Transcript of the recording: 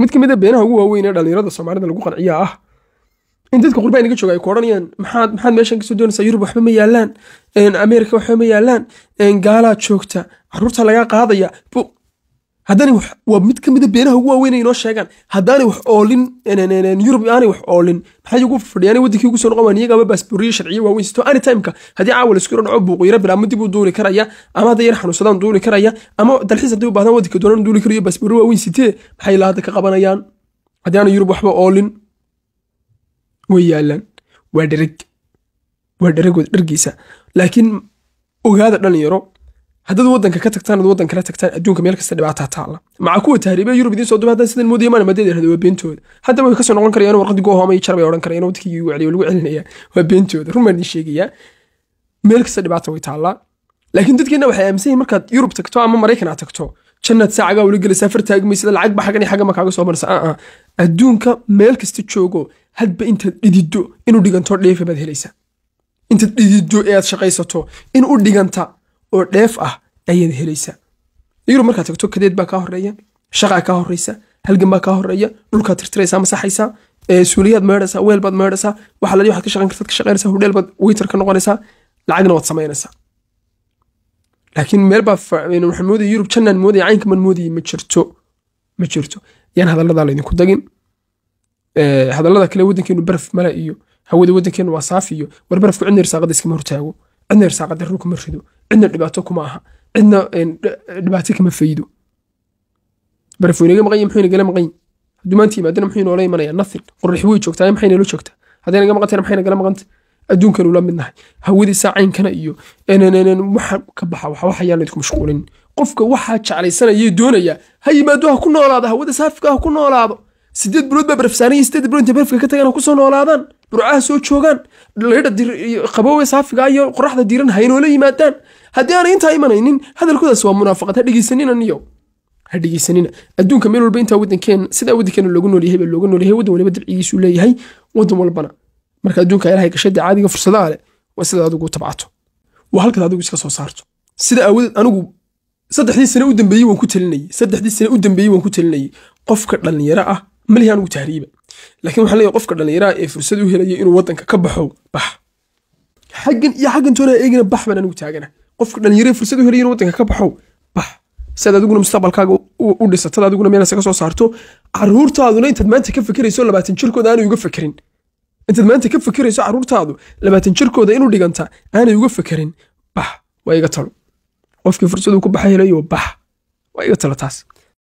mid ka mid a ah beenaha ugu waaweyn ee dhallinyarada soomaalida lagu qanciyaa ah in dadka qurba inaga jooga ay ku odhanayaan maxaad maxaad meeshan kasoo doonaysaa yurub waxba ma yaallaan ameerika waxba ma yaallaan gaalaa joogta caruurta lagaa qaadaya haddana waa mid ka mida ah beenaha ugu waaweyn ay inoo sheegaan haddaanay wax oolin yurub aanay wax oolin maxay ugu fadhiyaanay waddankii ugu soo noqon iyagaaba baasbooriye sharciye waaweyn sisto any timeka haddii caawa laisku yaro dhaco buuqyaro bilaabma dib uu duuli karaya ama hadday yar xanuunsadaan duuli karaya ama dalxiis haddii u baahdaan waddanka doonaan duuli karayo baasbooriye waaweyn sitee maxay ilaa hadda ka qabanayaan haddii aanay yurub waxba oolin way yaalaan waa dhereg waa dheregood dhergiisa laakiin ogaada dhalinyaro haddaad wadanka ka tagtaan ad wadan kala tagtaan adduunka meel kasta dhibaataa taalla maca kuwa tahriibee yurub idiin soo duba haddaan sidan moodaya maana maadada yirahda waa beentooda haddaba way kasoo noqon karayaan warqadii goohooma iyo odhan karayaan wadkiii wacliyo lagu celinaya waa beentooda run baan idin sheegayaa meel kasta dhibaata way taallaa laakiin dadkeenna waxay aaminsan yihin markaad yurub tagto ama maraykan tagto jannaad saacagaa weli gelaysaa taagmaysada lacag ba xagan iyo xagama soo marsa aa adduunka meel kasta joogo hadba intaad dhididdo inuu dhigantoo dheefa baad helaysaa intaad dhididdo ee aad shaqaysato in u dhiganta oo dheef ah ayaad helaysaa yurub markaad tagto kadeed baa kaa horeeya shaqaa kaa horeysa halgan baa kaa horeeya dhulkaad tirtiraysaa masaxaysaa suuliyaad meedhaysaa weel baad meedhaysaa waxa lali waxaad ka shaqayn kartaad ka shaqaynaysaa hudheel baad waiter ka noqonaysaa lacagna waad samaynaysaa laakiin meel baa waxaan moodaya yurub jannaan moodaya caynka man moodaya ma jirto ma jirto yaan hadalladaa laydinku dagin hadallada kale waddankeenu baraf male iyo hawada waddankeenu waa saaf iyo war barafku cidna irsaaqada iskama hortaago cidna irsaaqada rur kuma rido cidna dhibaato kuma aha cidna dhibaato kama faydo barafweynaga maqan yahin muxuu inagala maqan yahin hadduu maanta yimaadana muxuu inoola imanaya nothing qorrix way joogtaa maxay nala joogtaa hadday naga maqantayna maxay nagala maqantay adduunkan ula midnahay hawadii saacaynkana iyo waxa ka baxa waxa laydku mashquulin qofka waxaa jeclaysanaya doonaya ha yimaado ha ku noolaado hawada saafika ha ku noolaado sideed bilood baa barafsaanayin sideed bilood intay barafka ka tagaan ha ku noolaadaan burcaha soo joogaan qaboowe saafiga iyo qoraxda diiran haynoola yimaadaan haddii aanay intaa imanaynin hadalkoodaas waa munaafaqad ha dhegeysanina niyo ha dhegeysanina adduunka meel walba intaa wadankeen sidaa wadankeena loogu noolyahay baa looga noolyahay waddan waliba dabcigiisuu leeyahay waddan walbana marka adduunka ilahay gashada caadiga fursadaha leh waa sida adigu tabcato waa halkaad adigu iska soo saarto sida aawadeed anigu saddexdii sane u dambeeyey waan ku talinayey saddexdii sane u dambeeyey waan ku talinayey qofka dhallinyaro ah malihi anugu tahriiba laakiin waxaa leeyahay qofka dhallinyaraha ee fursad u helaya inuu waddanka ka baxo bax xaggan iyo xaggan toona eegina bax baan anigu taagana qofka dhallinyaraha fursad u helaya inuu waddanka ka baxo bax si aad adiguna mustaqbalkaaga u dhisatad adiguna meelaas ka saarto carruurtaaduna intaad maanta ka fakerayso labaatan jirkooda aanay uga fakerin intaad maanta ka fakerayso carruurtaadu labaatan jirkooda inuu dhiganta aanay uga fakerin bax waa iga talo qofkii fursadu ku baxa helayo bax waa iga talo taas